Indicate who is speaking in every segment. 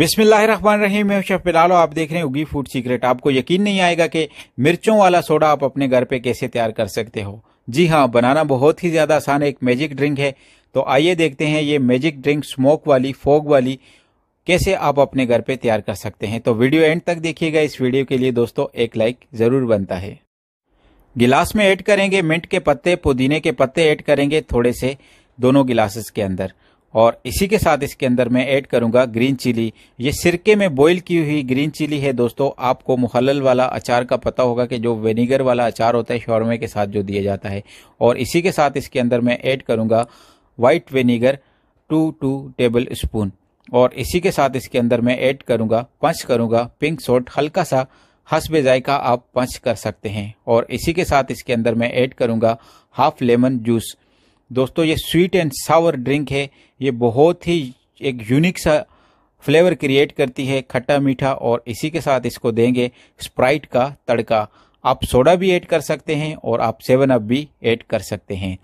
Speaker 1: बिस्मिल्लाहिर्रहमानिर्रहीम मैं शेफ बिलालो आप देख रहे हैं उगी फूड सीक्रेट आपको यकीन नहीं आएगा कि मिर्चों वाला सोडा आप अपने घर पे कैसे तैयार कर सकते हो जी हाँ बनाना बहुत ही ज़्यादा आसान है एक मैजिक ड्रिंक है तो आइए देखते हैं ये मैजिक ड्रिंक स्मोक वाली फोग वाली कैसे आप अपने घर पे तैयार कर सकते हैं तो वीडियो एंड तक देखिएगा इस वीडियो के लिए दोस्तों एक लाइक ज़रूर बनता है गिलास में ऐड करेंगे मिंट के पत्ते पुदीने के पत्ते ऐड करेंगे थोड़े से दोनों गिलासेस के अंदर और इसी के साथ इसके अंदर मैं ऐड करूंगा ग्रीन चिली ये सिरके में बॉईल की हुई ग्रीन चिली है दोस्तों आपको मुहलल वाला अचार का पता होगा कि जो विनेगर वाला अचार होता है शौरमे के साथ जो दिया जाता है और इसी के साथ इसके अंदर मैं ऐड करूंगा white vinegar two two tablespoon और इसी के साथ इसके अंदर मैं ऐड करूंगा पंच करूंगा पिंक सोल्ट हल्का सा हसब जायका आप पंच कर सकते हैं और इसी के साथ इसके अंदर मैं ऐड करूंगा हाफ लेमन जूस दोस्तों ये स्वीट एंड सावर ड्रिंक है ये बहुत ही एक यूनिक सा फ्लेवर क्रिएट करती है खट्टा मीठा और इसी के साथ इसको देंगे स्प्राइट का तड़का आप सोडा भी ऐड कर सकते हैं और आप सेवन अप भी ऐड कर सकते हैं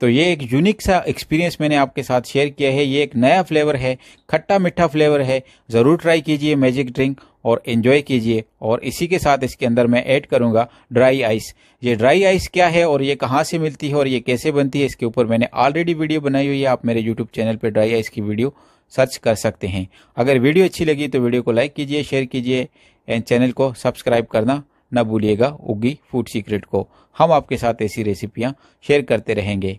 Speaker 1: तो ये एक यूनिक सा एक्सपीरियंस मैंने आपके साथ शेयर किया है ये एक नया फ्लेवर है खट्टा मीठा फ्लेवर है ज़रूर ट्राई कीजिए मैजिक ड्रिंक और इन्जॉय कीजिए और इसी के साथ इसके अंदर मैं ऐड करूंगा ड्राई आइस ये ड्राई आइस क्या है और ये कहाँ से मिलती है और ये कैसे बनती है इसके ऊपर मैंने ऑलरेडी वीडियो बनाई हुई है आप मेरे यूट्यूब चैनल पर ड्राई आइस की वीडियो सर्च कर सकते हैं अगर वीडियो अच्छी लगी तो वीडियो को लाइक कीजिए शेयर कीजिए एंड चैनल को सब्सक्राइब करना न भूलिएगा उगी फूड सीक्रेट को हम आपके साथ ऐसी रेसिपियाँ शेयर करते रहेंगे